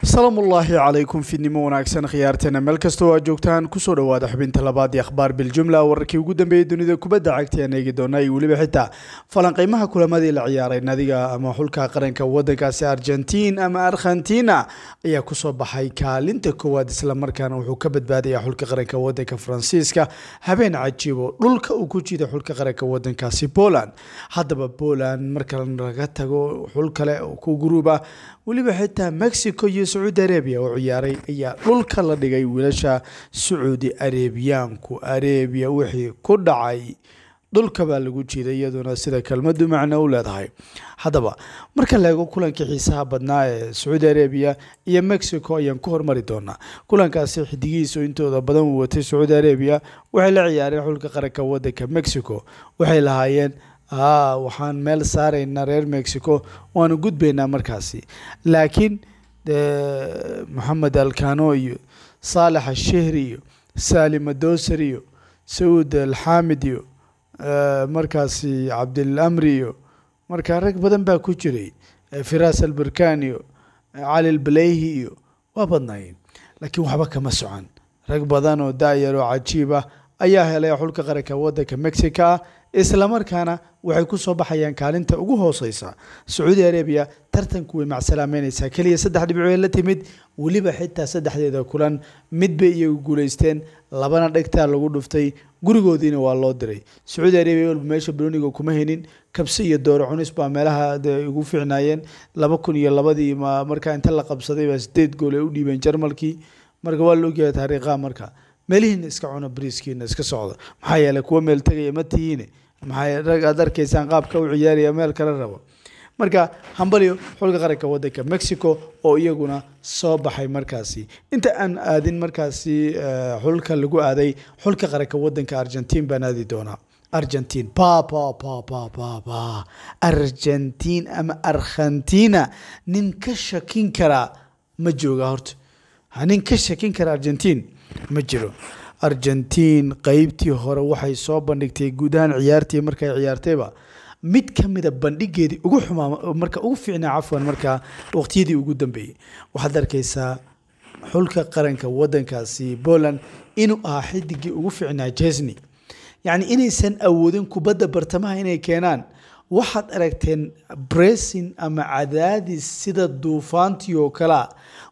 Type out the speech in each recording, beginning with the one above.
salaamullaahi calaykum fidnimo wanaagsan khiyaarteena meel kastoo aad joogtaan kusoo dhawaada xubinta labaad ee akhbaar biljumla wararkii ugu dambeeyey dunida kubadda cagta aan eegi doona iyo weliba xitaa falanqiimaha kulamadii la ciyaaray nadiga ama xulka qaranka waddankaasi argentiin ama arkhentina ayaa kusoo baxay kaalinta koowaad islamarkaana wuxuu ka badbaadayaa xulka qaranka waddanka faransiiska habeen cajiibo dhulka uu ku jida xulka qaranka waddankaasi poland haddaba poland marka laga tago xul kale oo ku guruuba weliba xitaa mexico iyo sacuudi arabia u ciyaaray ayaa dhulka la dhigay wiilasha sacuudi arebiyaanku arebiya wixii ku dhacay dhulkabaa lagu jiiday iyaduna sida kelmadu macno u leedahay hadaba marka leego kulanka xiisaha badnaa ee sacuudi arabia iyo mexico ayaan ku hormari doonaa kulankaasi xidigihiisu intooda badan uu watay sacuudi arabiya waxay la ciyaareen xulka qaranka wadanka mexico waxay lahaayeen haa waxaan meel saaraynaa reer mexico waanu gudbeynaa markaasi laakiin dee maxamed alkano iyo saalex ashehri iyo saalim adooser iyo sauud alxaamid iyo markaasi cabdilamri iyo marka rag badan baa ku jiray firaas alburkan iyo cali albaleyhi iyo waa badnaayeen laakiin waxba kama socon rag badan oo daayar oo cajiib ah ayaa helay xulka qaranka waddanka mexica ah islamarkaana waxay ku soo baxayaan kaalinta ugu hooseysa sacuudi arabiya tartanku way macsalaameynaysaa keliya saddex ee la timid weliba xitaa saddexdeeda kulan mid bay iyagu guulaysteen labana dhegtaa lagu dhuftay gurigoodiina waa loo diray sacuudi arabiya walba meesha balooniga kuma henin kabsi iyo dooro cunis baa meelaha ugu fiicnaayeen laba kun iyo labadii markaa inta la qabsaday baa sideed gool ay u dhiibeen jarmalkii marka waa la taariikhaha marka melihiina iska cuno bariiskiina iska socda maxaa yeeley kuwa meel tegaya ma tihiine maxaa rag aad arkaysaan qaabka u ciyaaraya meel kala rabo marka hambaliyo xulka qaranka wadanka mexico oo iyaguna soo baxay markaasi inta aan aadin markaasi eh, xulka lagu aaday xulka qaranka wadanka argentin baan aadi doonaa argentin argentin ama arkhantina nin ka shakin karaa ma jooga horta nin ka shakin kara argentin ma jiro argentiin qeybtii hore waxay soo bandhigtay guudahaan ciyaartii markay ciyaartayba mid ka mida ah bandhigeedii ugu xumaa marka ugu fiicnaa cafwan marka waqtiyadii ugu dambeeyey waxaad arkaysaa xulka qaranka wadankaasi boland inuu ahaa xidigii ugu fiicnaa jesni yacni inaysan awoodin kubadda bartamaha inay keenaan waxaad aragteen bresin ama cadaadis sida duufaantii oo kalea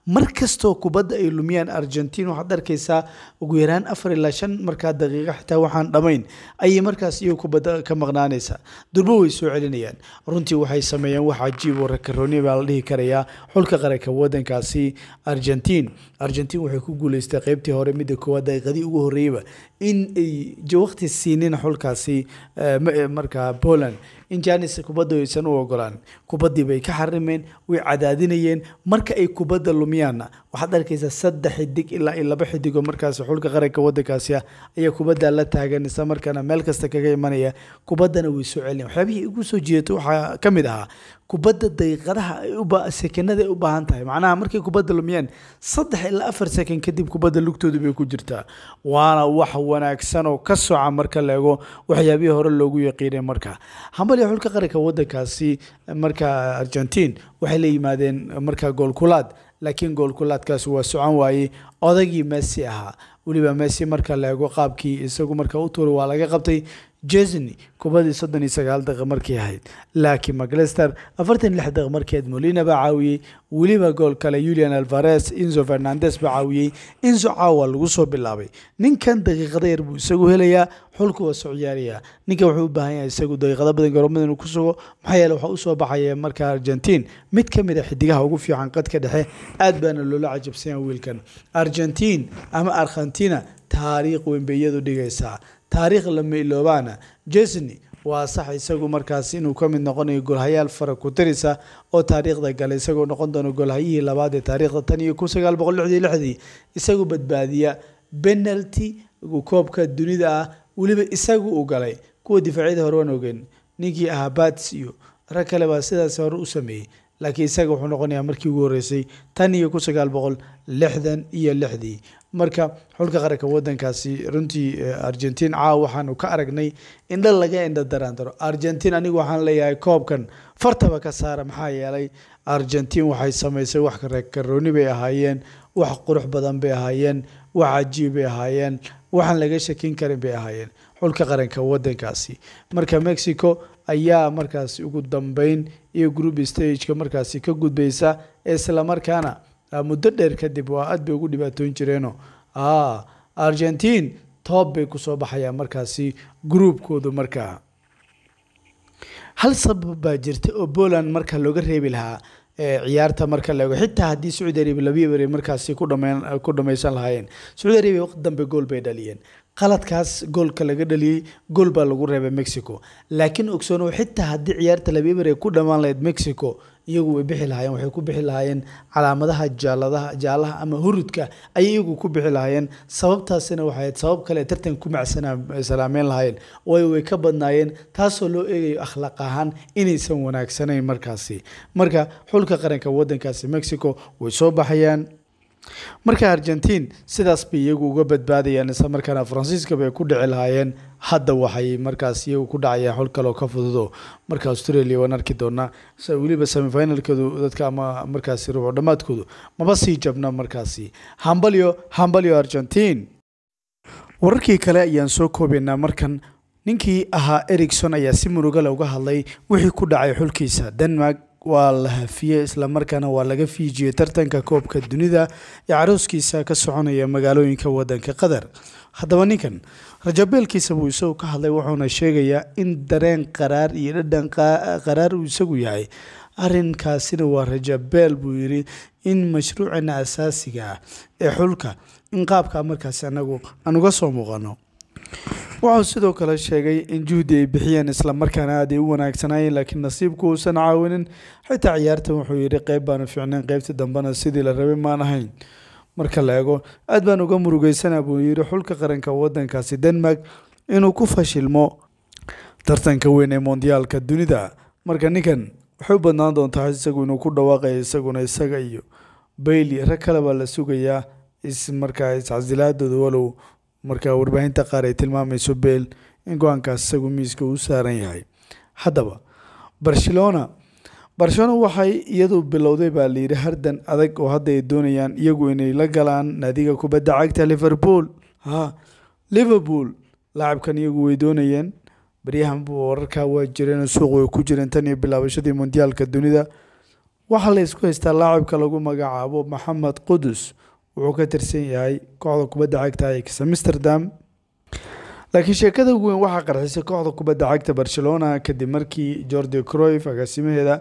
mar kastoo kubadda ay lumiyaan argentin waxaad arkaysaa ugu yaraan afar ilaa shan markaa daqiiqa xitaa waxaan dhammayn ayay markaas iyo kubadda ka maqnaanaysaa durbo way soo celinayaan runtii waxay sameeyeen wax cajiib oo rakarooni baa la dhihi karayaa xulka qaranka wadankaasi argentin argentin waxay ku guuleystay qeybtii hore midda koowaad daqiiqadii ugu horreeyaba in ay waqti siinin xulkaasi eh, eh, markaa poland in janis kubadda aysan u ogolaan kubaddii bay ka xarimeen way cadaadinayeen marka ay kubadda lumiyaan miyaana waxaad arkaysaa saddex xidig ilaa iyo laba xidigo markaasi xulka qaranka waddankaasi ah ayaa kubaddaa la taaganaysa markaana meel kasta kaga imanaya kubaddana way soo celinayan waxyaabihii ugu soo jidatay waxaa ka mid ahaa kubadda daqiiqadaha ay u sekenada ay u baahan tahay macnaha markay kubadda lumiyeen saddex ilaa afar sekan kadib kubadda lugtoodu bay ku jirtaa waana wax wanaagsan oo ka soca marka la ego waxyaabihii hore loogu yaqiinay markaa hambalya xulka qaranka waddankaasi marka argentiin waxay la yimaadeen markaa goolkulaad laakiin goolkulaadkaas waa socon waayey odagii meesi ahaa weliba meesi marka leego qaabkii isagu marka u tuuri waa laga qabtay jesny kubadii soddon iyo sagaal daqiiq markii ahayd laakiin maclester afartan lix daqiiq markeed molina baa caawiyey weliba gool kale julian alvares inzo fernandes baa caawiyey inzo caawa lagu soo bilaabay ninkan daqiiqada yar buu isagu helayaa xulku waa soo ciyaarayaa ninkan wuxuu u baahan yahay isagu daqiiqada badan garoomada inuu ku sugo maxaa yeele waxaa usoo baxaya marka argentiin mid ka mid a ah xidigaha ugu fiican qadka dhexe aad baana loola cajabsanya wiilkan argentiin ama arkhentina taariikh weyn iyadu dhigaysaa taariikh lama iloobaana jesni waa sax isagu markaas inuu ka mid noqonayo golhayaal fara ku tirisa oo taariikhda gale isagoo noqon doona golhayihii labaad ee taariikhda tan iyo kun sagaal boqol lixdii lixdii isagu badbaadiya benalti koobka dunida ah weliba isagu u galay kuwa difaacyada hore waan ogeen ninkii ahaa bats iyo rag kale baa sidaas hore u sameeyey laakiin isaga wuxuu noqonayaa markii ugu horreysay tan iyo kun sagaal boqol lixdan iyo lixdii marka xulka qaranka wadankaasi runtii eh, argentin caawa waxaanu ka aragnay in dhan laga daro argentin anigu waxaan leeyahay koobkan fartaba ka saara maxaa yeelay argentin waxay samaysay wax karooni bay ahaayeen wax qurux badan bay ahaayeen wax cajiib bay ahaayeen waxaan laga shakin karin bay ahaayeen xulka qaranka wadankaasi marka mexico ayaa markaasi ugu dambeyn iyo group stageka markaasi ka gudbaysa ee islamarkaana Ah, muddo dheer kadib waa aad bay ugu dhibaatoon jireenoo ah, argentine toob bay kusoo baxayaan markaasi groupkoodu markaa hal sabab baa jirta oo boland marka looga reebi lahaa ciyaarta marka laego xitaa haddii sacuudi arabia labiyaba markaasi ku ku dhamaysan lahaayeen sacuudi arabia waqti dambe gool bay dhaliyeen qaladkaas goolka laga dhaliyey gool baa lagu reebay mexico laakiin ogsoono xitaa haddii ciyaarta labiibar ay ku dhammaan lahayd mexico iyagu way bixi lahaayeen waxay ku bixi lahaayeen calaamadaha jaaladaa jaalaha ama hurudka ayay iyagu ku bixi lahaayeen sababtaasina waxay ahayd sabab kale tartan ku macsalaameen lahaayeen way way ka badnaayeen taasoo loo eegayo akhlaaq ahaan inaysan wanaagsanayn markaasi marka xulka qaranka waddankaasi mexico way soo baxayaan marka argentiin sidaas bay iyagu uga badbaadayaan islamarkaana faransiiska bay ku dhici lahaayeen hadda waxay markaas iyagu ku dhacayaan xol kaleoo ka fududo marka australia waan arki doonaa weliba semifinalkeedu dadka ama markaasi rubuc dhammaadkoodu maba sii jabna markaasi hambalyo hambalyo argentiin wararkii kale ayaan soo koobaynaa markan ninkii ahaa ericson ayaa si murugale uga hadlay wixii ku dhacay xulkiisa denmark waa la hafiyey markaana waa laga fiijiyey tartanka koobka dunida ee carooskiisa ka soconaya magaalooyinka wadanka qatar haddaba ninkan rajabeelkiisa buu isagu ka hadlay wuxuuna sheegayaa in dareen qaraar iyo dhadhan qaraar uu isagu yahay arrinkaasina waa rajabeel buu yidhi in mashruucina asaasiga ah ee xulka in qaabka markaasi anagu aan soo muuqano wuxuu sidoo kale sheegay in juhdi ay bixiyeen islamarkaana aad ay u wanaagsanaayeen laakiin nasiibku uusan caawinin xitaa ciyaartan wuxuu yidhi qayb baanu fiicnayn qaybtii dambena sidii la rabay maan ahayn marka la eego aad baan uga murugeysana buu yidhi xulka qaranka wadankaasi denmark inuu ku fashilmo tartanka weyn ee mondiyaalka dunida marka ninkan waxay badnaan doontaa isagu inuu ku dhawaaqayo isaguna isaga iyo bayli rag kalebaa la sugayaa ismarkaa iscasilaadooda walow marka warbaahinta qaar ay tilmaamayso beel in go-aankaas isagu miiska uu saaran yahay haddaba barcelona barcelona waxay iyadu bilowday baa layidhi hardan adag oo hadda ay doonayaan iyagu inay la galaan naadiga kubadda cagta liverpool ha liverpool laacabkan iyagu way doonayeen baryahan buu wararkaa waa jireen suuq way ku jireen tan iyo bilaabashadii mondiyaalka dunida waxaa la ysku haystaa laacabka lagu magacaabo maxamed qudus wuxuu ka tirsan yahay kooxda kubadda cagta ajax amsterdam laakiin sheekada ugu weyn waxaa qarxisay kooxda kubadda cagta barcelona kadib markii jordi croyf agaasimaheeda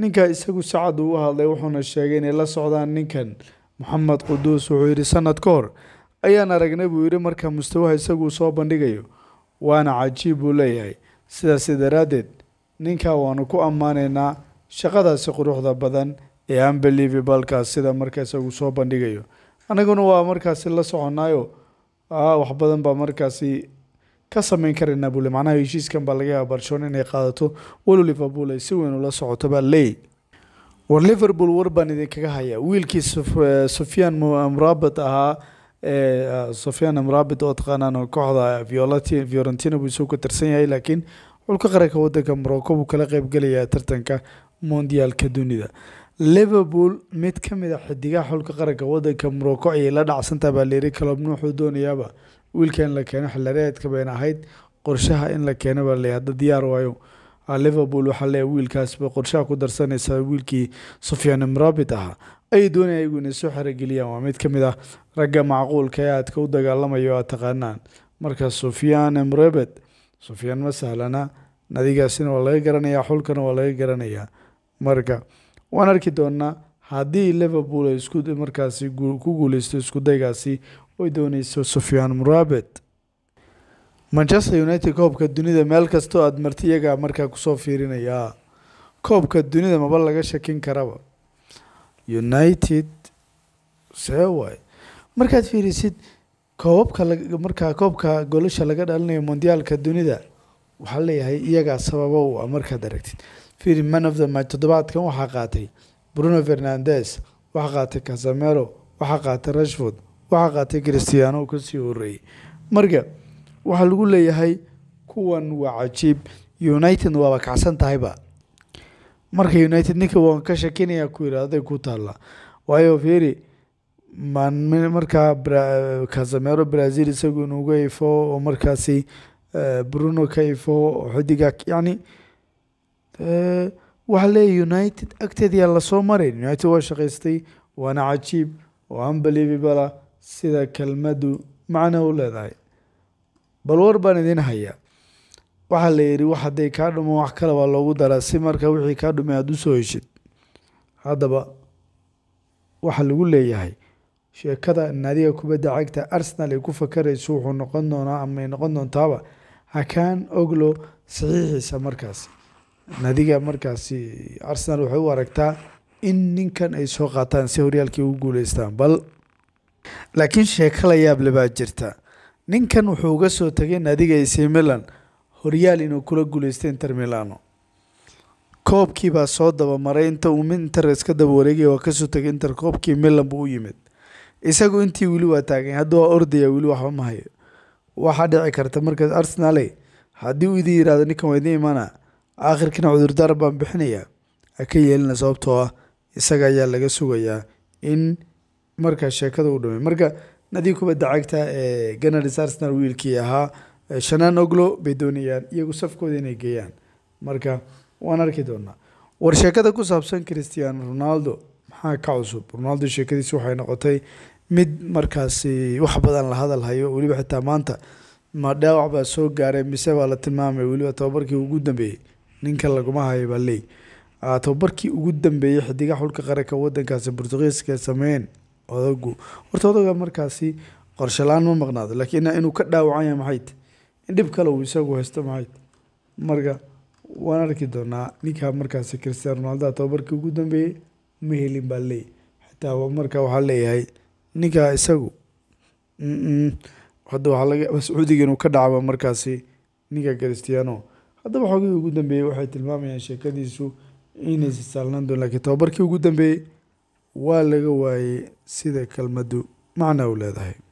ninka isagu sacad uu u hadlay wuxuuna sheegay inay la socdaan ninkan moxamed quduus wuxuu yidhi sanad ka hor ayaan aragnay buu yidhi marka mustawaha isagu soo bandhigayo waana cajiib buu leeyahay sidaasi daraaddeed ninka waanu ku ammaanaynaa shaqadaasi quruxda badan ee ambelivibaalka sida marka isagu soo bandhigayo anaguna waa markaasi la soconaayo ah, wax badan baa markaasi ka sameyn karaynaa bule macnaha heshiiskan baa laga yaaba barcelona inay qaadato walow liverpool ay si weyn ula socoto baa leey war liverpool war baan idinkaga hayaa wiilkii sofyan eh, eh, mrabat ahaa eh, ah, sofian mrabat oo taqaanaan kooxda fiorentina buu isoo ka tirsan yahay laakiin xulka qaranka wadanka morocco buu kala qeyb gelayaa tartanka mondiaalka dunida liverpool mid ka mid a ah xidigaha xulka qaranka wadanka morocco ayay la dhacsantaha baa layiri calob nuuxuu doonayaaba wiilka la keeno xillireedka bayna ahayd qorshaha in la keeno baa lay hadda diyaar waayo ah, liverpool waxaa leeya wiilkaasba qorshaha ku darsanaysa wiilkii sufyaan mrabit ahaa ay doonaya igu inay soo xerogeliyaan waa mid ka mid ah ragga macquulka ee aadka u dagaalamayo aad taqaanaan marka sufyaan mrabit sufyaan ma sahlana nadigaasina waa laga garanayaa xulkana waa laga garanayaa marka waan arki doonaa haddii liverpool ay isku markaasi ku guuleysto iskudaygaasi oy dooneyso sufyaan murabet manchester united koobka dunida meel kastoo aad marti iyagaa markaa kusoo fiirinayaa koobka dunida maba laga shakin karaba united see waay markaad fiirisid koobabka markaa koobka golasha laga dhalinayo mondiyaalka dunida waxaa leeyahay iyagaa sababo u a ah markaad aragtid firi man of the match toddobaadkan waxaa qaatay bruno fernandes waxaa qaatay casamero waxaa qaatay rashford waxaa qaatay christiano ka sii horeeyey marka waxaa lagu leeyahay kuwan waa cajiib united waaba kacsan tahayba marka united ninka waan ka shakinaya ku yidhaahday ku taalla waayo fiiri markaa casamero brazil isagu inuuga ifo oo markaasi eh, bruno ka ifo oo xidiga yani Eh, waxaa leeya united agteeda lasoo marayn united waa shaqaystay waana cajiib oo unbelievabala sida kelmadu macno u leedahay bal war baan idiin hayaa waxaa la yidhi wax hadday kaa dhumo wax kale baa loogu daraa si marka wixii kaa dhumay aada u soo heshid haddaba waxaa lagu leeyahay sheekada naadiga kubadda cagta arsenal ay ku fakarayso wuxuu noqon doonaa ama noqon doontaaba hakaan oglo saxiixiisa markaasi nadiga markaasi arsenal waxay u aragtaa in ninkan ay soo qaataan si horyaalkii ugu guuleystaan bal laakiin sheeko yaable baa jirta ninkan wuxuu uga soo tegay nadiga ac milan horyaal inuu kula guuleysta inter milano koobkii baa soo dabamaray inta uu inter iska daba waa kasoo tegay inter koobkii milan buu u yimid isagu intii weli waa taagany hadda waa ordaya weli waxba ma hayo waxaa dhici karta markaas arsenale haddii uu idin yihahdo ninkan waa idin imana aakhirkiina cudurdaar baan bixinayaa ha ka yeelina sababtoo ah isaga ayaa laga sugayaa in markaa sheekada uu dhamay marka nadii kubadda cagta ee eh, ganars arsenal wiilkii ahaa eh, shanaan oglo bay doonayaan iyagu safkooda inay geeyaan marka waan arki doonaa war sheekada ku saabsan christiano ronaldo maxaa ka cusub ronaldo sheekadiisi waxay noqotay mid markaasi wax badan la hadalhayo weliba xitaa maanta ma dhaawac baa soo gaaray mise baa la tilmaamay weliba tababarkii ugu dambeeyey ninka laguma hayo baa leey tobabarkii ugu dambeeyey xidiga xulka qaranka wadankaasi bortugiiska sameyn odagu horta odaga markaasi qorshalaan ma maqnaado laakiin inuu ka dhaawacan yahay maxayt in dhib kale uu isagu haysto maxayt marka waan arki doonaa ninka markaasi christian ronaldoa tobabarkii ugu dambeeyey ma helin baa leey xitaa marka waxaa leeyahay ninka isagu hadda waxaa laga sacuudiga inuu ka dhacba markaasi ninka christiano haddaba xogii ugu dambeeyey waxay tilmaamayaan sheekadiisu inay saalnaan doon lakiin tobabarkii ugu dambeeyey waa laga waayey sida kelmaddu macnaa u leedahay